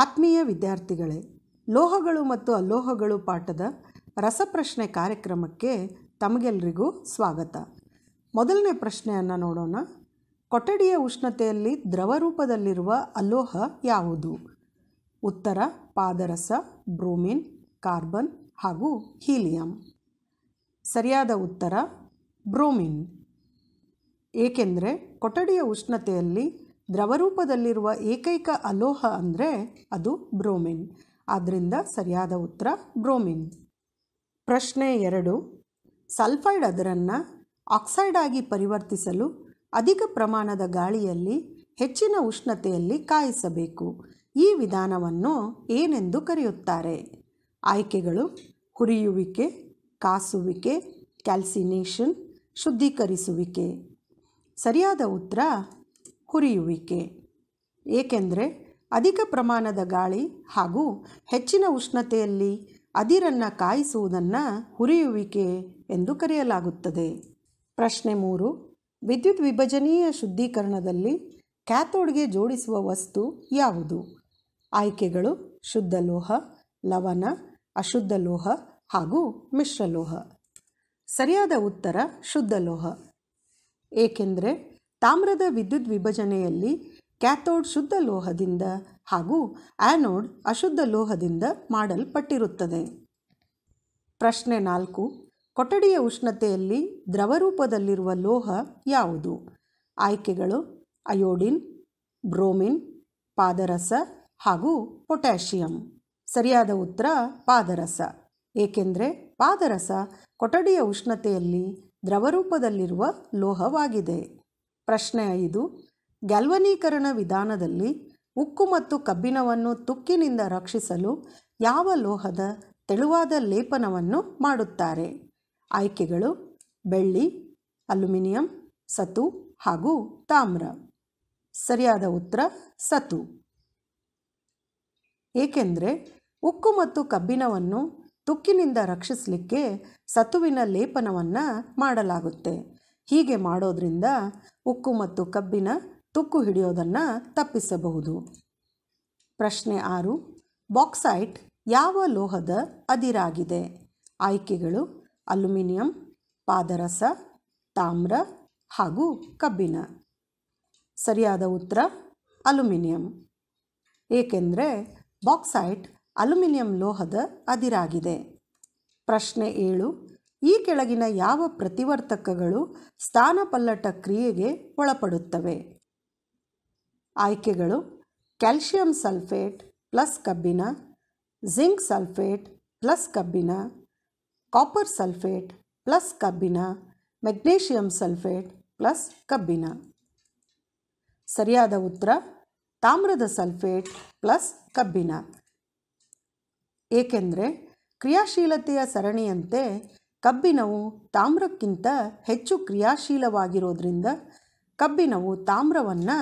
ಆತ್ಮೀಯ ವಿದ್ಯಾರ್ಥಿಗಳೇ ಲೋಹಗಳು ಮತ್ತು ಅಲೋಹಗಳು ಪಾಠದ ರಸಪ್ರಶ್ನೆ ಕಾರ್ಯಕ್ರಮಕ್ಕೆ ತಮಗೆಲ್ಲರಿಗೂ ಸ್ವಾಗತ ಮೊದಲನೇ ಪ್ರಶ್ನೆಯನ್ನು ನೋಡೋಣ ಕೊಠಡಿಯ ಉಷ್ಣತೆಯಲ್ಲಿ ದ್ರವ ರೂಪದಲ್ಲಿರುವ ಅಲೋಹ ಯಾವುದು ಉತ್ತರ ಪಾದರಸ ಬ್ರೋಮಿನ್ ಕಾರ್ಬನ್ ಹಾಗೂ ಹೀಲಿಯಂ ಸರಿಯಾದ ಉತ್ತರ ಬ್ರೋಮಿನ್ ಏಕೆಂದರೆ ಕೊಠಡಿಯ ಉಷ್ಣತೆಯಲ್ಲಿ ದ್ರವರೂಪದಲ್ಲಿರುವ ಏಕೈಕ ಅಲೋಹ ಅಂದರೆ ಅದು ಬ್ರೋಮಿನ್ ಆದ್ದರಿಂದ ಸರಿಯಾದ ಉತ್ತರ ಬ್ರೋಮಿನ್ ಪ್ರಶ್ನೆ ಎರಡು ಸಲ್ಫೈಡ್ ಅದರನ್ನು ಆಕ್ಸೈಡ್ ಆಗಿ ಪರಿವರ್ತಿಸಲು ಅಧಿಕ ಪ್ರಮಾಣದ ಗಾಳಿಯಲ್ಲಿ ಹೆಚ್ಚಿನ ಉಷ್ಣತೆಯಲ್ಲಿ ಕಾಯಿಸಬೇಕು ಈ ವಿಧಾನವನ್ನು ಏನೆಂದು ಕರೆಯುತ್ತಾರೆ ಆಯ್ಕೆಗಳು ಹುರಿಯುವಿಕೆ ಕಾಸುವಿಕೆ ಕ್ಯಾಲ್ಸಿನೇಷನ್ ಶುದ್ಧೀಕರಿಸುವಿಕೆ ಸರಿಯಾದ ಉತ್ತರ ಕುರಿಯುವಿಕೆ ಏಕೆಂದರೆ ಅಧಿಕ ಪ್ರಮಾಣದ ಗಾಳಿ ಹಾಗೂ ಹೆಚ್ಚಿನ ಉಷ್ಣತೆಯಲ್ಲಿ ಅದಿರನ್ನು ಕಾಯಿಸುವುದನ್ನು ಹುರಿಯುವಿಕೆ ಎಂದು ಕರೆಯಲಾಗುತ್ತದೆ ಪ್ರಶ್ನೆ ಮೂರು ವಿದ್ಯುತ್ ವಿಭಜನೀಯ ಶುದ್ಧೀಕರಣದಲ್ಲಿ ಕ್ಯಾಥೋಡ್ಗೆ ಜೋಡಿಸುವ ವಸ್ತು ಯಾವುದು ಆಯ್ಕೆಗಳು ಶುದ್ಧ ಲೋಹ ಲವಣ ಅಶುದ್ಧ ಲೋಹ ಹಾಗೂ ಮಿಶ್ರಲೋಹ ಸರಿಯಾದ ಉತ್ತರ ಶುದ್ಧ ಲೋಹ ಏಕೆಂದರೆ ತಾಮ್ರದ ವಿದ್ಯುತ್ ವಿಭಜನೆಯಲ್ಲಿ ಕ್ಯಾಥೋಡ್ ಶುದ್ಧ ಲೋಹದಿಂದ ಹಾಗೂ ಆ್ಯನೋಡ್ ಅಶುದ್ಧ ಲೋಹದಿಂದ ಮಾಡಲ್ಪಟ್ಟಿರುತ್ತದೆ ಪ್ರಶ್ನೆ ನಾಲ್ಕು ಕೊಠಡಿಯ ಉಷ್ಣತೆಯಲ್ಲಿ ದ್ರವರೂಪದಲ್ಲಿರುವ ಲೋಹ ಯಾವುದು ಆಯ್ಕೆಗಳು ಅಯೋಡಿನ್ ಬ್ರೋಮಿನ್ ಪಾದರಸ ಹಾಗೂ ಪೊಟ್ಯಾಷಿಯಂ ಸರಿಯಾದ ಉತ್ತರ ಪಾದರಸ ಏಕೆಂದರೆ ಪಾದರಸ ಕೊಠಡಿಯ ಉಷ್ಣತೆಯಲ್ಲಿ ದ್ರವರೂಪದಲ್ಲಿರುವ ಲೋಹವಾಗಿದೆ ಪ್ರಶ್ನೆ ಐದು ಗ್ಯಾಲ್ವನೀಕರಣ ವಿಧಾನದಲ್ಲಿ ಉಕ್ಕು ಮತ್ತು ಕಬ್ಬಿಣವನ್ನು ತುಕ್ಕಿನಿಂದ ರಕ್ಷಿಸಲು ಯಾವ ಲೋಹದ ತೆಳುವಾದ ಲೇಪನವನ್ನು ಮಾಡುತ್ತಾರೆ ಆಯ್ಕೆಗಳು ಬೆಳ್ಳಿ ಅಲ್ಯುಮಿನಿಯಂ ಸತು ಹಾಗೂ ತಾಮ್ರ ಸರಿಯಾದ ಉತ್ತರ ಸತು ಏಕೆಂದರೆ ಉಕ್ಕು ಮತ್ತು ಕಬ್ಬಿಣವನ್ನು ತುಕ್ಕಿನಿಂದ ರಕ್ಷಿಸಲಿಕ್ಕೆ ಸತುವಿನ ಲೇಪನವನ್ನು ಮಾಡಲಾಗುತ್ತೆ ಹೀಗೆ ಮಾಡೋದರಿಂದ ಉಕ್ಕು ಮತ್ತು ಕಬ್ಬಿನ ತುಕ್ಕು ಹಿಡಿಯೋದನ್ನು ತಪ್ಪಿಸಬಹುದು ಪ್ರಶ್ನೆ ಆರು ಬಾಕ್ಸೈಟ್ ಯಾವ ಲೋಹದ ಅದಿರಾಗಿದೆ ಆಯ್ಕೆಗಳು ಅಲ್ಯುಮಿನಿಯಂ ಪಾದರಸ ತಾಮ್ರ ಹಾಗೂ ಕಬ್ಬಿನ ಸರಿಯಾದ ಉತ್ತರ ಅಲ್ಯೂಮಿನಿಯಂ ಏಕೆಂದರೆ ಬಾಕ್ಸೈಟ್ ಅಲ್ಯೂಮಿನಿಯಂ ಲೋಹದ ಅದಿರಾಗಿದೆ ಪ್ರಶ್ನೆ ಏಳು ಈ ಕೆಳಗಿನ ಯಾವ ಪ್ರತಿವರ್ತಕಗಳು ಸ್ಥಾನಪಲ್ಲಟ ಕ್ರಿಯೆಗೆ ಒಳಪಡುತ್ತವೆ ಆಯ್ಕೆಗಳು ಕ್ಯಾಲ್ಶಿಯಂ ಸಲ್ಫೇಟ್ ಪ್ಲಸ್ ಕಬ್ಬಿನ ಜಿಂಕ್ ಸಲ್ಫೇಟ್ ಪ್ಲಸ್ ಕಬ್ಬಿನ ಕಾಪರ್ ಸಲ್ಫೇಟ್ ಪ್ಲಸ್ ಕಬ್ಬಿನ ಮೆಗ್ನೇಷಿಯಂ ಸಲ್ಫೇಟ್ ಪ್ಲಸ್ ಕಬ್ಬಿನ ಸರಿಯಾದ ಉತ್ತರ ತಾಮ್ರದ ಸಲ್ಫೇಟ್ ಪ್ಲಸ್ ಕಬ್ಬಿನ ಏಕೆಂದರೆ ಕ್ರಿಯಾಶೀಲತೆಯ ಸರಣಿಯಂತೆ ಕಬ್ಬಿನವು ತಾಮ್ರಕ್ಕಿಂತ ಹೆಚ್ಚು ಕ್ರಿಯಾಶೀಲವಾಗಿರೋದ್ರಿಂದ ಕಬ್ಬಿಣವು ತಾಮ್ರವನ್ನು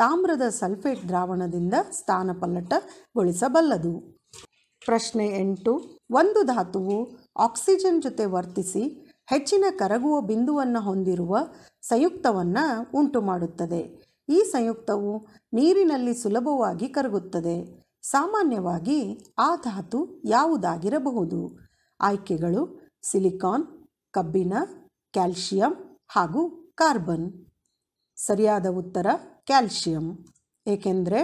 ತಾಮ್ರದ ಸಲ್ಫೇಟ್ ದ್ರಾವಣದಿಂದ ಸ್ಥಾನಪಲ್ಲಟಗೊಳಿಸಬಲ್ಲದು ಪ್ರಶ್ನೆ ಎಂಟು ಒಂದು ಧಾತುವು ಆಕ್ಸಿಜನ್ ಜೊತೆ ವರ್ತಿಸಿ ಹೆಚ್ಚಿನ ಕರಗುವ ಬಿಂದುವನ್ನು ಹೊಂದಿರುವ ಸಂಯುಕ್ತವನ್ನು ಉಂಟು ಮಾಡುತ್ತದೆ ಈ ಸಂಯುಕ್ತವು ನೀರಿನಲ್ಲಿ ಸುಲಭವಾಗಿ ಕರಗುತ್ತದೆ ಸಾಮಾನ್ಯವಾಗಿ ಆ ಧಾತು ಯಾವುದಾಗಿರಬಹುದು ಆಯ್ಕೆಗಳು ಸಿಲಿಕಾನ್ ಕಬ್ಬಿಣ ಕ್ಯಾಲ್ಶಿಯಂ ಹಾಗೂ ಕಾರ್ಬನ್ ಸರಿಯಾದ ಉತ್ತರ ಕ್ಯಾಲ್ಶಿಯಂ ಏಕೆಂದರೆ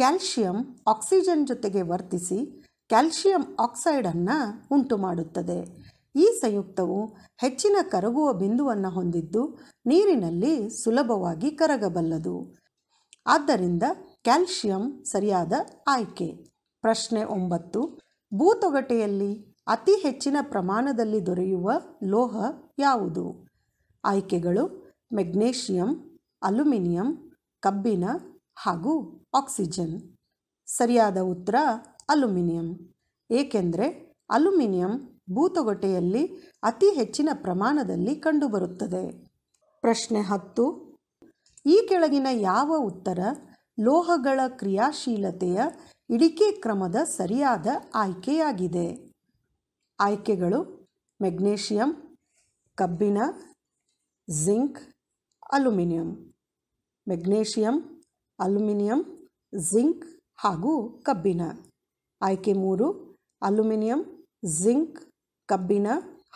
ಕ್ಯಾಲ್ಶಿಯಂ ಆಕ್ಸಿಜನ್ ಜೊತೆಗೆ ವರ್ತಿಸಿ ಕ್ಯಾಲ್ಶಿಯಂ ಆಕ್ಸೈಡನ್ನು ಉಂಟು ಮಾಡುತ್ತದೆ ಈ ಸಂಯುಕ್ತವು ಹೆಚ್ಚಿನ ಕರಗುವ ಬಿಂದುವನ್ನು ಹೊಂದಿದ್ದು ನೀರಿನಲ್ಲಿ ಸುಲಭವಾಗಿ ಕರಗಬಲ್ಲದು ಆದ್ದರಿಂದ ಕ್ಯಾಲ್ಶಿಯಂ ಸರಿಯಾದ ಆಯ್ಕೆ ಪ್ರಶ್ನೆ ಒಂಬತ್ತು ಭೂತೊಗಟೆಯಲ್ಲಿ ಅತಿ ಹೆಚ್ಚಿನ ಪ್ರಮಾಣದಲ್ಲಿ ದೊರೆಯುವ ಲೋಹ ಯಾವುದು ಆಯ್ಕೆಗಳು ಮೆಗ್ನೇಷಿಯಂ ಅಲ್ಯೂಮಿನಿಯಂ ಕಬ್ಬಿಣ ಹಾಗೂ ಆಕ್ಸಿಜನ್ ಸರಿಯಾದ ಉತ್ತರ ಅಲ್ಯೂಮಿನಿಯಂ ಏಕೆಂದರೆ ಅಲ್ಯೂಮಿನಿಯಂ ಭೂತೊಗಟೆಯಲ್ಲಿ ಅತಿ ಹೆಚ್ಚಿನ ಪ್ರಮಾಣದಲ್ಲಿ ಕಂಡುಬರುತ್ತದೆ ಪ್ರಶ್ನೆ ಹತ್ತು ಈ ಕೆಳಗಿನ ಯಾವ ಉತ್ತರ ಲೋಹಗಳ ಕ್ರಿಯಾಶೀಲತೆಯ ಇಡಿಕೆ ಕ್ರಮದ ಸರಿಯಾದ ಆಯ್ಕೆಯಾಗಿದೆ ಆಯ್ಕೆಗಳು ಮೆಗ್ನೇಷಿಯಂ ಕಬ್ಬಿಣ zinc aluminium magnesium aluminium zinc ಹಾಗೂ ಕಬ್ಬಿಣ ಆಯ್ಕೆ ಮೂರು ಅಲ್ಯೂಮಿನಿಯಂ ಝಿಂಕ್ ಕಬ್ಬಿಣ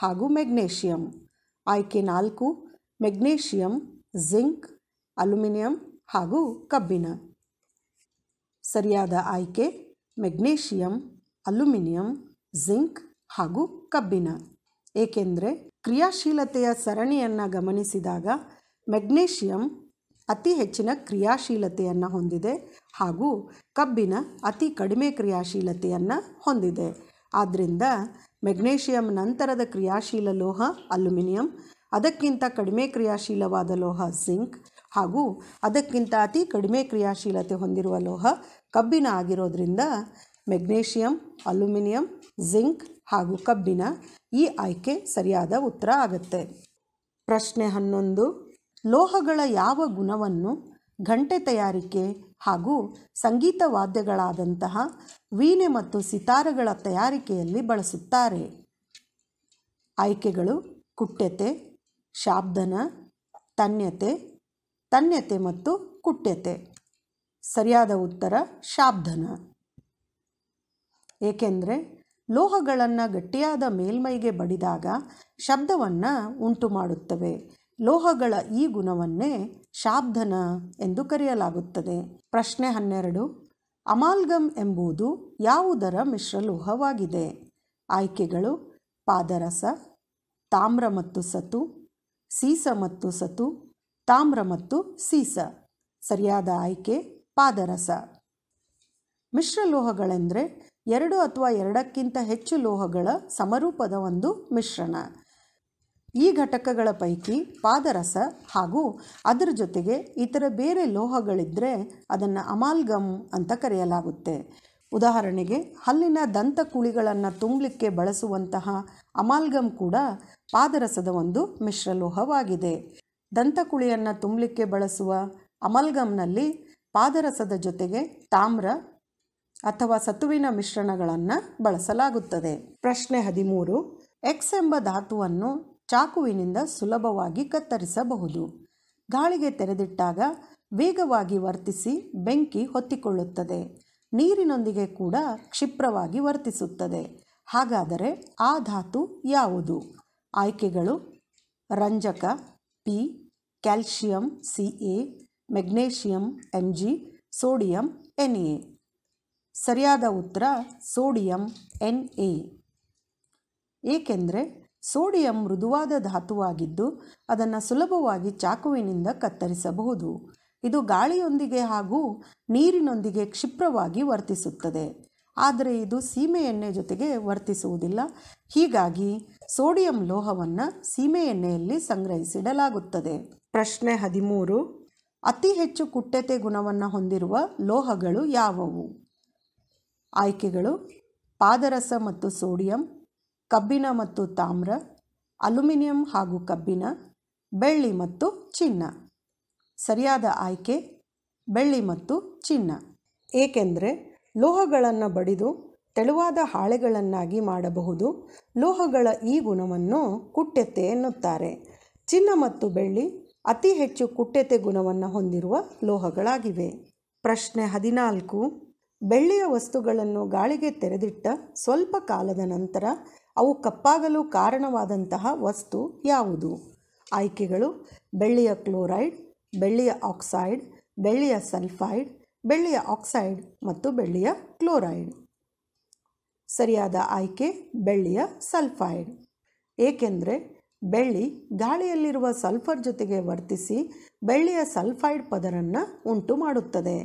ಹಾಗೂ ಮೆಗ್ನೇಷಿಯಂ ಆಯ್ಕೆ ನಾಲ್ಕು ಮೆಗ್ನೇಷಿಯಂ ಜಿಂಕ್ ಅಲ್ಯೂಮಿನಿಯಂ ಹಾಗೂ ಕಬ್ಬಿಣ ಸರಿಯಾದ ಆಯ್ಕೆ ಮೆಗ್ನೇಷಿಯಂ ಅಲ್ಯೂಮಿನಿಯಂ ಝಿಂಕ್ ಹಾಗೂ ಕಬ್ಬಿನ ಏಕೆಂದರೆ ಕ್ರಿಯಾಶೀಲತೆಯ ಸರಣಿಯನ್ನು ಗಮನಿಸಿದಾಗ ಮೆಗ್ನೇಷಿಯಂ ಅತಿ ಹೆಚ್ಚಿನ ಕ್ರಿಯಾಶೀಲತೆಯನ್ನು ಹೊಂದಿದೆ ಹಾಗೂ ಕಬ್ಬಿನ ಅತಿ ಕಡಿಮೆ ಕ್ರಿಯಾಶೀಲತೆಯನ್ನು ಹೊಂದಿದೆ ಆದ್ದರಿಂದ ಮೆಗ್ನೇಷಿಯಂ ನಂತರದ ಕ್ರಿಯಾಶೀಲ ಲೋಹ ಅಲ್ಯುಮಿನಿಯಂ ಅದಕ್ಕಿಂತ ಕಡಿಮೆ ಕ್ರಿಯಾಶೀಲವಾದ ಲೋಹ ಜಿಂಕ್ ಹಾಗೂ ಅದಕ್ಕಿಂತ ಅತಿ ಕಡಿಮೆ ಕ್ರಿಯಾಶೀಲತೆ ಹೊಂದಿರುವ ಲೋಹ ಕಬ್ಬಿನ ಆಗಿರೋದ್ರಿಂದ ಮೆಗ್ನೇಷಿಯಂ ಅಲ್ಯೂಮಿನಿಯಂ ಜಿಂಕ್ ಹಾಗೂ ಕಬ್ಬಿನ ಈ ಆಯ್ಕೆ ಸರಿಯಾದ ಉತ್ತರ ಆಗುತ್ತೆ ಪ್ರಶ್ನೆ ಹನ್ನೊಂದು ಲೋಹಗಳ ಯಾವ ಗುಣವನ್ನು ಘಂಟೆ ತಯಾರಿಕೆ ಹಾಗೂ ಸಂಗೀತ ವಾದ್ಯಗಳಾದಂತಹ ವೀಣೆ ಮತ್ತು ಸಿತಾರಗಳ ತಯಾರಿಕೆಯಲ್ಲಿ ಬಳಸುತ್ತಾರೆ ಆಯ್ಕೆಗಳು ಕುಟ್ಯತೆ ಶಾಬ್ದನ ತನ್ಯತೆ ತನ್ಯತೆ ಮತ್ತು ಕುಟ್ಯತೆ ಸರಿಯಾದ ಉತ್ತರ ಶಾಬ್ದನ ಏಕೆಂದರೆ ಲೋಹಗಳನ್ನು ಗಟ್ಟಿಯಾದ ಮೇಲ್ಮೈಗೆ ಬಡಿದಾಗ ಶಬ್ದವನ್ನು ಉಂಟು ಮಾಡುತ್ತವೆ ಲೋಹಗಳ ಈ ಗುಣವನ್ನೇ ಶಾಬ್ದನ ಎಂದು ಕರೆಯಲಾಗುತ್ತದೆ ಪ್ರಶ್ನೆ ಹನ್ನೆರಡು ಅಮಾಲ್ಗಮ್ ಎಂಬುದು ಯಾವುದರ ಮಿಶ್ರಲೋಹವಾಗಿದೆ ಆಯ್ಕೆಗಳು ಪಾದರಸ ತಾಮ್ರ ಮತ್ತು ಸತು ಸೀಸ ಮತ್ತು ಸತು ತಾಮ್ರ ಮತ್ತು ಸೀಸ ಸರಿಯಾದ ಆಯ್ಕೆ ಪಾದರಸ ಮಿಶ್ರಲೋಹಗಳೆಂದರೆ ಎರಡು ಅಥವಾ ಎರಡಕ್ಕಿಂತ ಹೆಚ್ಚು ಲೋಹಗಳ ಸಮರೂಪದ ಒಂದು ಮಿಶ್ರಣ ಈ ಘಟಕಗಳ ಪೈಕಿ ಪಾದರಸ ಹಾಗೂ ಅದರ ಜೊತೆಗೆ ಇತರ ಬೇರೆ ಲೋಹಗಳಿದ್ದರೆ ಅದನ್ನು ಅಮಾಲ್ಗಮ್ ಅಂತ ಕರೆಯಲಾಗುತ್ತೆ ಉದಾಹರಣೆಗೆ ಹಲ್ಲಿನ ದಂತಕುಳಿಗಳನ್ನು ತುಂಬಲಿಕ್ಕೆ ಬಳಸುವಂತಹ ಅಮಾಲ್ಗಮ್ ಕೂಡ ಪಾದರಸದ ಒಂದು ಮಿಶ್ರಲೋಹವಾಗಿದೆ ದಂತಕುಳಿಯನ್ನು ತುಂಬಲಿಕ್ಕೆ ಬಳಸುವ ಅಮಲ್ಗಮ್ನಲ್ಲಿ ಪಾದರಸದ ಜೊತೆಗೆ ತಾಮ್ರ ಅಥವಾ ಸತುವಿನ ಮಿಶ್ರಣಗಳನ್ನು ಬಳಸಲಾಗುತ್ತದೆ ಪ್ರಶ್ನೆ ಹದಿಮೂರು ಎಕ್ಸ್ ಎಂಬ ಧಾತುವನ್ನು ಚಾಕುವಿನಿಂದ ಸುಲಭವಾಗಿ ಕತ್ತರಿಸಬಹುದು ಗಾಳಿಗೆ ತೆರೆದಿಟ್ಟಾಗ ವೇಗವಾಗಿ ವರ್ತಿಸಿ ಬೆಂಕಿ ಹೊತ್ತಿಕೊಳ್ಳುತ್ತದೆ ನೀರಿನೊಂದಿಗೆ ಕೂಡ ಕ್ಷಿಪ್ರವಾಗಿ ವರ್ತಿಸುತ್ತದೆ ಹಾಗಾದರೆ ಆ ಧಾತು ಯಾವುದು ಆಯ್ಕೆಗಳು ರಂಜಕ P calcium C A magnesium M G sodium N A ಸರಿಯಾದ ಉತ್ತರ ಸೋಡಿಯಂ ಎನ್ ಎ ಏಕೆಂದರೆ ಸೋಡಿಯಂ ಮೃದುವಾದ ಧಾತುವಾಗಿದ್ದು ಅದನ್ನು ಸುಲಭವಾಗಿ ಚಾಕುವಿನಿಂದ ಕತ್ತರಿಸಬಹುದು ಇದು ಗಾಳಿಯೊಂದಿಗೆ ಹಾಗೂ ನೀರಿನೊಂದಿಗೆ ಕ್ಷಿಪ್ರವಾಗಿ ವರ್ತಿಸುತ್ತದೆ ಆದರೆ ಇದು ಸೀಮೆ ಎಣ್ಣೆ ಜೊತೆಗೆ ವರ್ತಿಸುವುದಿಲ್ಲ ಹೀಗಾಗಿ ಸೋಡಿಯಂ ಲೋಹವನ್ನು ಸೀಮೆ ಎಣ್ಣೆಯಲ್ಲಿ ಸಂಗ್ರಹಿಸಿಡಲಾಗುತ್ತದೆ ಪ್ರಶ್ನೆ ಹದಿಮೂರು ಅತಿ ಹೆಚ್ಚು ಕುಟ್ಟತೆ ಗುಣವನ್ನು ಹೊಂದಿರುವ ಲೋಹಗಳು ಯಾವುವು ಆಯ್ಕೆಗಳು ಪಾದರಸ ಮತ್ತು ಸೋಡಿಯಂ ಕಬ್ಬಿನ ಮತ್ತು ತಾಮ್ರ ಅಲ್ಯೂಮಿನಿಯಂ ಹಾಗೂ ಕಬ್ಬಿನ ಬೆಳ್ಳಿ ಮತ್ತು ಚಿನ್ನ ಸರಿಯಾದ ಆಯ್ಕೆ ಬೆಳ್ಳಿ ಮತ್ತು ಚಿನ್ನ ಏಕೆಂದರೆ ಲೋಹಗಳನ್ನು ಬಡಿದು ತೆಳುವಾದ ಹಾಳೆಗಳನ್ನಾಗಿ ಮಾಡಬಹುದು ಲೋಹಗಳ ಈ ಗುಣವನ್ನು ಕುಟ್ಯತೆ ಎನ್ನುತ್ತಾರೆ ಚಿನ್ನ ಮತ್ತು ಬೆಳ್ಳಿ ಅತಿ ಹೆಚ್ಚು ಕುಟ್ಯತೆ ಗುಣವನ್ನು ಹೊಂದಿರುವ ಲೋಹಗಳಾಗಿವೆ ಪ್ರಶ್ನೆ ಹದಿನಾಲ್ಕು ಬೆಳ್ಳಿಯ ವಸ್ತುಗಳನ್ನು ಗಾಳಿಗೆ ತೆರೆದಿಟ್ಟ ಸ್ವಲ್ಪ ಕಾಲದ ನಂತರ ಅವು ಕಪ್ಪಾಗಲು ಕಾರಣವಾದಂತಹ ವಸ್ತು ಯಾವುದು ಆಯ್ಕೆಗಳು ಬೆಳ್ಳಿಯ ಕ್ಲೋರೈಡ್ ಬೆಳ್ಳಿಯ ಆಕ್ಸೈಡ್ ಬೆಳ್ಳಿಯ ಸಲ್ಫೈಡ್ ಬೆಳ್ಳಿಯ ಆಕ್ಸೈಡ್ ಮತ್ತು ಬೆಳ್ಳಿಯ ಕ್ಲೋರೈಡ್ ಸರಿಯಾದ ಆಯ್ಕೆ ಬೆಳ್ಳಿಯ ಸಲ್ಫೈಡ್ ಏಕೆಂದರೆ ಬೆಳ್ಳಿ ಗಾಳಿಯಲ್ಲಿರುವ ಸಲ್ಫರ್ ಜೊತೆಗೆ ವರ್ತಿಸಿ ಬೆಳ್ಳಿಯ ಸಲ್ಫೈಡ್ ಪದರನ್ನು ಉಂಟು ಮಾಡುತ್ತದೆ